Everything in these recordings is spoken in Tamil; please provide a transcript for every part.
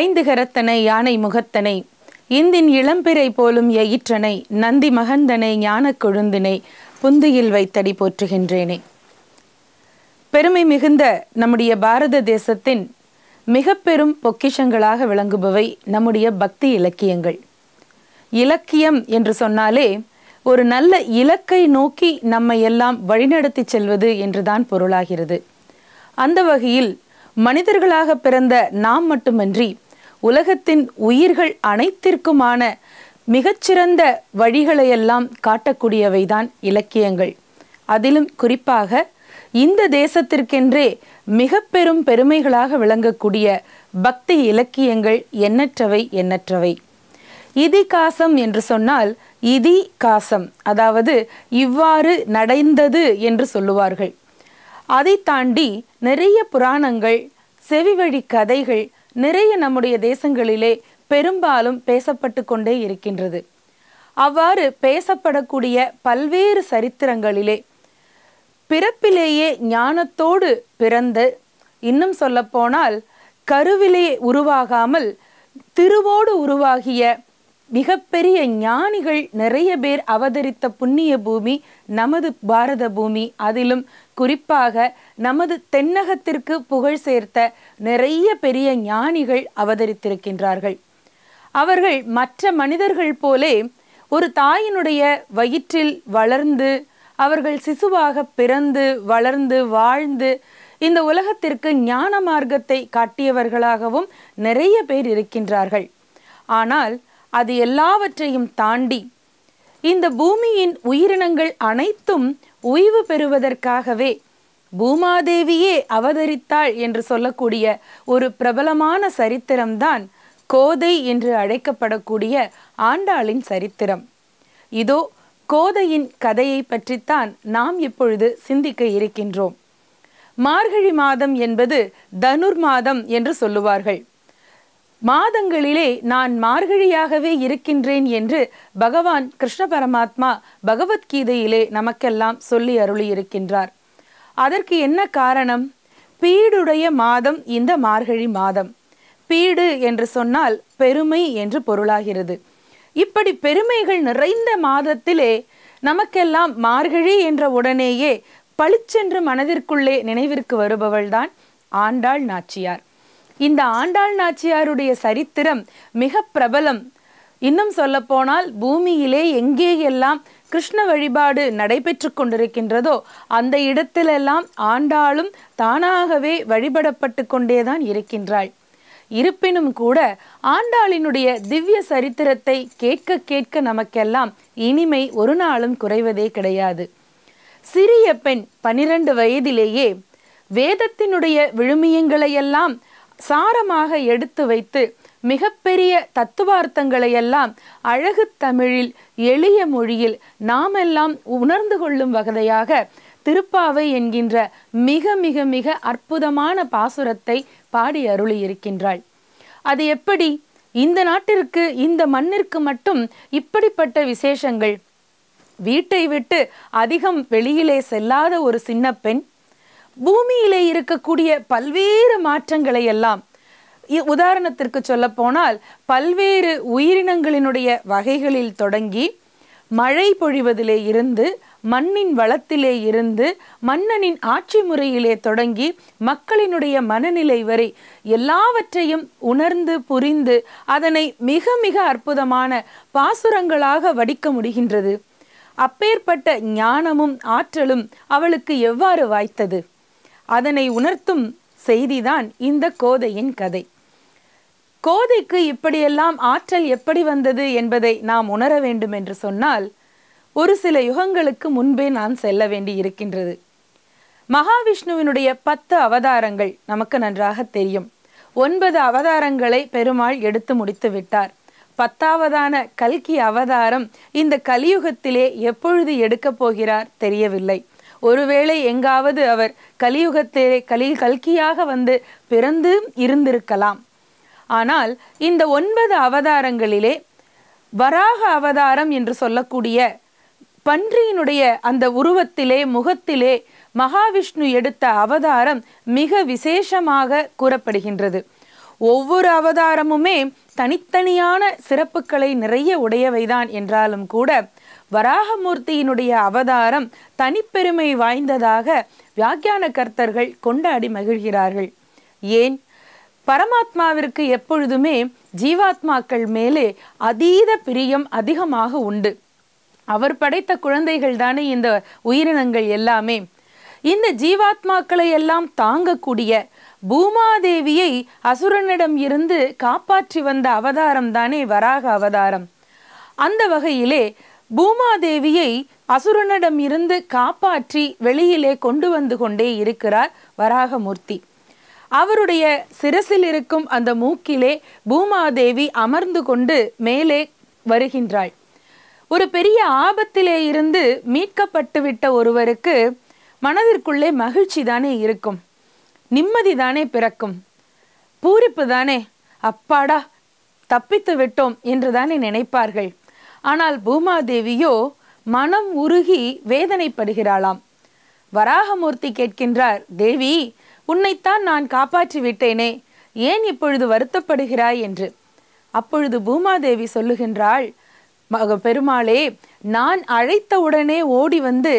ஐந்து கரத்தனை யானை முகத்தனை இந்தின் இளம்பிறை போலும் எயிற்றனை நந்தி மகந்தனை ஞான கொழுந்தினை புந்தியில் வைத்தடி போற்றுகின்றேனே பெருமை மிகுந்த நம்முடைய பாரத தேசத்தின் மிக பெரும் பொக்கிஷங்களாக விளங்குபவை நம்முடைய பக்தி இலக்கியங்கள் இலக்கியம் என்று சொன்னாலே ஒரு நல்ல இலக்கை நோக்கி நம்மை எல்லாம் வழிநடத்தி செல்வது என்றுதான் பொருளாகிறது அந்த வகையில் மனிதர்களாக பிறந்த நாம் மட்டுமன்றி உலகத்தின் உயிர்கள் அனைத்திற்குமான மிகச்சிறந்த வழிகளையெல்லாம் காட்டக்கூடியவைதான் இலக்கியங்கள் அதிலும் குறிப்பாக இந்த தேசத்திற்கென்றே மிக பெரும் பெருமைகளாக விளங்கக்கூடிய பக்தி இலக்கியங்கள் எண்ணற்றவை எண்ணற்றவை இதி காசம் என்று சொன்னால் இதி காசம் அதாவது இவ்வாறு நடந்தது என்று சொல்லுவார்கள் அதை தாண்டி நிறைய புராணங்கள் செவிவழி கதைகள் நிறைய நம்முடைய தேசங்களிலே பெரும்பாலும் பேசப்பட்டு கொண்டே இருக்கின்றது அவ்வாறு பேசப்படக்கூடிய பல்வேறு சரித்திரங்களிலே பிறப்பிலேயே ஞானத்தோடு பிறந்து இன்னும் சொல்லப்போனால் கருவிலே உருவாகாமல் திருவோடு உருவாகிய மிகப்பெரிய ஞானிகள் நிறைய பேர் அவதரித்த புண்ணிய பூமி நமது பாரத பூமி அதிலும் குறிப்பாக நமது தென்னகத்திற்கு புகழ் சேர்த்த நிறைய பெரிய ஞானிகள் அவதரித்திருக்கின்றார்கள் அவர்கள் மற்ற மனிதர்கள் போலே ஒரு தாயினுடைய வயிற்றில் வளர்ந்து அவர்கள் சிசுவாக பிறந்து வளர்ந்து வாழ்ந்து இந்த உலகத்திற்கு ஞான மார்க்கத்தை காட்டியவர்களாகவும் நிறைய பேர் இருக்கின்றார்கள் ஆனால் அது எல்லாவற்றையும் தாண்டி இந்த பூமியின் உயிரினங்கள் அனைத்தும் ஓய்வு பெறுவதற்காகவே பூமாதேவியே அவதரித்தாள் என்று சொல்லக்கூடிய ஒரு பிரபலமான சரித்திரம்தான் கோதை என்று அழைக்கப்படக்கூடிய ஆண்டாளின் சரித்திரம் இதோ கோதையின் கதையை பற்றித்தான் நாம் இப்பொழுது சிந்திக்க இருக்கின்றோம் மார்கழி மாதம் என்பது தனுர் மாதம் என்று சொல்லுவார்கள் மாதங்களிலே நான் மார்கழியாகவே இருக்கின்றேன் என்று பகவான் கிருஷ்ண பரமாத்மா பகவத்கீதையிலே நமக்கெல்லாம் சொல்லி அருளி இருக்கின்றார் அதற்கு என்ன காரணம் பீடுடைய மாதம் இந்த மார்கழி மாதம் பீடு என்று சொன்னால் பெருமை என்று பொருளாகிறது இப்படி பெருமைகள் நிறைந்த மாதத்திலே நமக்கெல்லாம் மார்கழி என்ற உடனேயே பளிச்சென்று மனதிற்குள்ளே நினைவிற்கு வருபவள்தான் ஆண்டாள் நாச்சியார் இந்த ஆண்டாள் நாச்சியாருடைய சரித்திரம் மிக பிரபலம் இன்னும் சொல்லப்போனால் பூமியிலே எங்கே எல்லாம் கிருஷ்ண வழிபாடு நடைபெற்று கொண்டிருக்கின்றதோ அந்த இடத்திலெல்லாம் ஆண்டாளும் தானாகவே வழிபடப்பட்டு கொண்டேதான் இருக்கின்றாள் இருப்பினும் கூட ஆண்டாளினுடைய திவ்ய சரித்திரத்தை கேட்க கேட்க நமக்கெல்லாம் இனிமை ஒரு நாளும் குறைவதே கிடையாது சிறிய பெண் பனிரெண்டு வயதிலேயே வேதத்தினுடைய விழுமியங்களையெல்லாம் சாரமாக எடுத்து வைத்து மிகப்பெரிய தத்துவார்த்தங்களையெல்லாம் அழகு தமிழில் எளிய மொழியில் நாமெல்லாம் உணர்ந்து கொள்ளும் வகையாக திருப்பாவை என்கின்ற மிக மிக மிக அற்புதமான பாசுரத்தை பாடி அருளி இருக்கின்றாள் அது எப்படி இந்த நாட்டிற்கு இந்த மண்ணிற்கு மட்டும் இப்படிப்பட்ட விசேஷங்கள் வீட்டை விட்டு அதிகம் வெளியிலே செல்லாத ஒரு சின்ன பெண் பூமியிலே இருக்கக்கூடிய பல்வேறு மாற்றங்களை எல்லாம் உதாரணத்திற்கு சொல்ல போனால் பல்வேறு உயிரினங்களினுடைய வகைகளில் தொடங்கி மழை பொழிவதிலே இருந்து மண்ணின் வளத்திலே இருந்து மன்னனின் ஆட்சி முறையிலே தொடங்கி மக்களினுடைய மனநிலை வரை எல்லாவற்றையும் உணர்ந்து புரிந்து அதனை மிக மிக அற்புதமான பாசுரங்களாக வடிக்க முடிகின்றது அப்பேற்பட்ட ஞானமும் ஆற்றலும் அவளுக்கு எவ்வாறு வாய்த்தது அதனை உணர்த்தும் செய்திதான் இந்த கோதையின் கதை கோதைக்கு இப்படியெல்லாம் ஆற்றல் எப்படி வந்தது என்பதை நாம் உணர வேண்டும் என்று சொன்னால் ஒரு சில யுகங்களுக்கு முன்பே நான் செல்ல வேண்டி இருக்கின்றது மகாவிஷ்ணுவினுடைய பத்து அவதாரங்கள் நமக்கு நன்றாக தெரியும் ஒன்பது அவதாரங்களை பெருமாள் எடுத்து முடித்து விட்டார் பத்தாவதான கல்கி அவதாரம் இந்த கலியுகத்திலே எப்பொழுது எடுக்கப் போகிறார் தெரியவில்லை ஒருவேளை எங்காவது அவர் கலியுகத்திலே கலி கல்கியாக வந்து பிறந்து இருந்திருக்கலாம் ஆனால் இந்த ஒன்பது அவதாரங்களிலே வராக அவதாரம் என்று சொல்லக்கூடிய பன்றியினுடைய அந்த உருவத்திலே முகத்திலே மகாவிஷ்ணு எடுத்த அவதாரம் மிக விசேஷமாக கூறப்படுகின்றது ஒவ்வொரு அவதாரமுமே தனித்தனியான சிறப்புகளை நிறைய உடையவைதான் என்றாலும் கூட வராகமூர்த்தியினுடைய அவதாரம் தனிப்பெருமை வாய்ந்ததாக வியாக்கியான கர்த்தர்கள் கொண்டாடி மகிழ்கிறார்கள் ஏன் பரமாத்மாவிற்கு எப்பொழுதுமே ஜீவாத்மாக்கள் மேலே அதீத பிரியம் அதிகமாக உண்டு அவர் படைத்த குழந்தைகள் தானே இந்த உயிரினங்கள் எல்லாமே இந்த ஜீவாத்மாக்களை எல்லாம் தாங்கக்கூடிய பூமாதேவியை அசுரனிடம் இருந்து காப்பாற்றி வந்த அவதாரம் தானே வராக அவதாரம் அந்த வகையிலே பூமாதேவியை அசுரனிடம் இருந்து காப்பாற்றி வெளியிலே கொண்டு வந்து கொண்டே இருக்கிறார் வராகமூர்த்தி அவருடைய சிரசில் இருக்கும் அந்த மூக்கிலே பூமாதேவி அமர்ந்து கொண்டு மேலே வருகின்றாள் ஒரு பெரிய ஆபத்திலே இருந்து மீட்கப்பட்டுவிட்ட ஒருவருக்கு மனதிற்குள்ளே மகிழ்ச்சி தானே இருக்கும் நிம்மதி தானே பிறக்கும் பூரிப்பு தானே அப்பாடா தப்பித்து விட்டோம் என்று தானே நினைப்பார்கள் ஆனால் பூமாதேவியோ மனம் உருகி வேதனைப்படுகிறாளாம் வராகமூர்த்தி கேட்கின்றார் தேவி உன்னைத்தான் நான் காப்பாற்றி விட்டேனே ஏன் இப்பொழுது வருத்தப்படுகிறாய் என்று அப்பொழுது பூமாதேவி சொல்லுகின்றாள் பெருமாளே நான் அழைத்தவுடனே ஓடி வந்து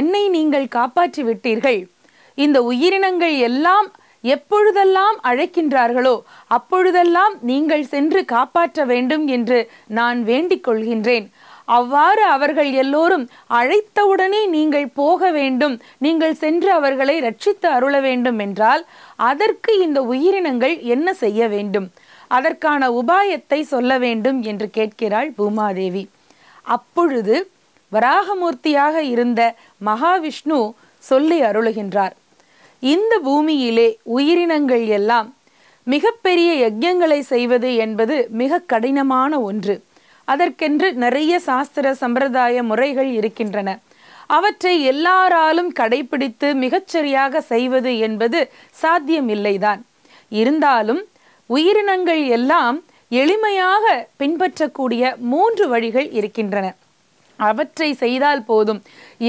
என்னை நீங்கள் காப்பாற்றி விட்டீர்கள் இந்த உயிரினங்கள் எல்லாம் எப்பொழுதெல்லாம் அழைக்கின்றார்களோ அப்பொழுதெல்லாம் நீங்கள் சென்று காப்பாற்ற வேண்டும் என்று நான் வேண்டிக் கொள்கின்றேன் அவ்வாறு அவர்கள் எல்லோரும் அழைத்தவுடனே நீங்கள் போக வேண்டும் நீங்கள் சென்று அவர்களை ரட்சித்து அருள வேண்டும் என்றால் அதற்கு இந்த உயிரினங்கள் என்ன செய்ய வேண்டும் அதற்கான உபாயத்தை சொல்ல வேண்டும் என்று கேட்கிறாள் பூமாதேவி அப்பொழுது வராகமூர்த்தியாக இருந்த மகாவிஷ்ணு சொல்லி அருளுகின்றார் இந்த பூமியிலே உயிரினங்கள் எல்லாம் மிகப்பெரிய யஜ்யங்களை செய்வது என்பது மிக கடினமான ஒன்று அதற்கென்று நிறைய சாஸ்திர சம்பிரதாய முறைகள் இருக்கின்றன அவற்றை எல்லாராலும் கடைபிடித்து மிகச்சரியாக செய்வது என்பது சாத்தியமில்லைதான் இருந்தாலும் உயிரினங்கள் எல்லாம் எளிமையாக பின்பற்றக்கூடிய மூன்று வழிகள் இருக்கின்றன அவற்றை செய்தால் போதும்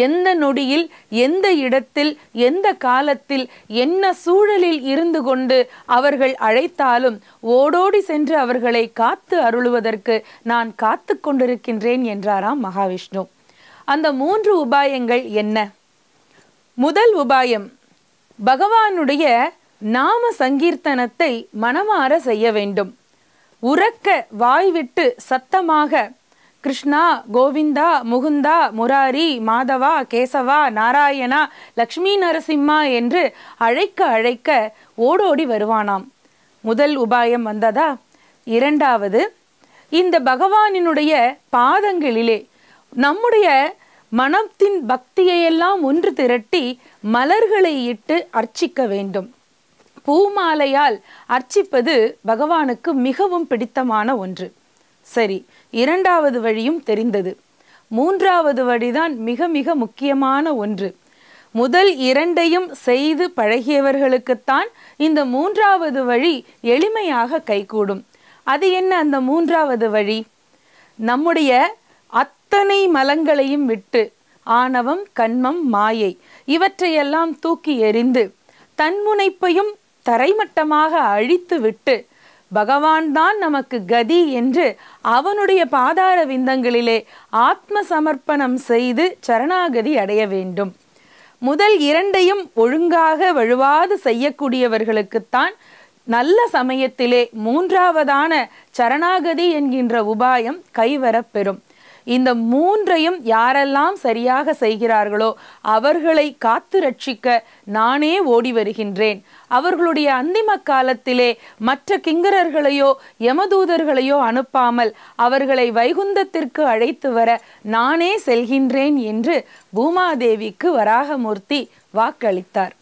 எந்த நொடியில் எந்த இடத்தில் எந்த காலத்தில் என்ன சூழலில் இருந்து கொண்டு அவர்கள் அழைத்தாலும் ஓடோடி சென்று அவர்களை காத்து அருளுவதற்கு நான் காத்து கொண்டிருக்கின்றேன் என்றாராம் மகாவிஷ்ணு அந்த மூன்று உபாயங்கள் என்ன முதல் உபாயம் பகவானுடைய நாம சங்கீர்த்தனத்தை மனமாற செய்ய வேண்டும் உறக்க வாய்விட்டு சத்தமாக கிருஷ்ணா கோவிந்தா முகுந்தா முராரி மாதவா கேசவா நாராயணா லக்ஷ்மி நரசிம்மா என்று அழைக்க அழைக்க ஓடோடி வருவானாம் முதல் உபாயம் வந்ததா இரண்டாவது இந்த பகவானினுடைய பாதங்களிலே நம்முடைய மனத்தின் பக்தியையெல்லாம் ஒன்று திரட்டி மலர்களை இட்டு அர்ச்சிக்க வேண்டும் பூமாலையால் அர்ச்சிப்பது பகவானுக்கு மிகவும் பிடித்தமான ஒன்று சரி இரண்டாவது வழியும் தெரிந்தது மூன்றாவது வழிதான் மிக மிக முக்கியமான ஒன்று முதல் இரண்டையும் செய்து பழகியவர்களுக்குத்தான் இந்த மூன்றாவது வழி எளிமையாக கைகூடும் அது என்ன அந்த மூன்றாவது வழி நம்முடைய அத்தனை மலங்களையும் விட்டு ஆணவம் கண்மம் மாயை இவற்றையெல்லாம் தூக்கி எறிந்து தன்முனைப்பையும் தரைமட்டமாக அழித்து விட்டு பகவான் தான் நமக்கு கதி என்று அவனுடைய பாதார விந்தங்களிலே ஆத்ம சமர்ப்பணம் செய்து சரணாகதி அடைய வேண்டும் முதல் இரண்டையும் ஒழுங்காக வழுவாது செய்யக்கூடியவர்களுக்குத்தான் நல்ல சமயத்திலே மூன்றாவதான சரணாகதி என்கின்ற உபாயம் கைவரப்பெறும் இந்த மூன்றையும் யாரெல்லாம் சரியாக செய்கிறார்களோ அவர்களை காத்து ரட்சிக்க நானே ஓடி வருகின்றேன் அவர்களுடைய அந்திம காலத்திலே மற்ற கிங்கரர்களையோ யமதூதர்களையோ அனுப்பாமல் அவர்களை வைகுந்தத்திற்கு அழைத்து வர நானே செல்கின்றேன் என்று பூமாதேவிக்கு வராகமூர்த்தி வாக்களித்தார்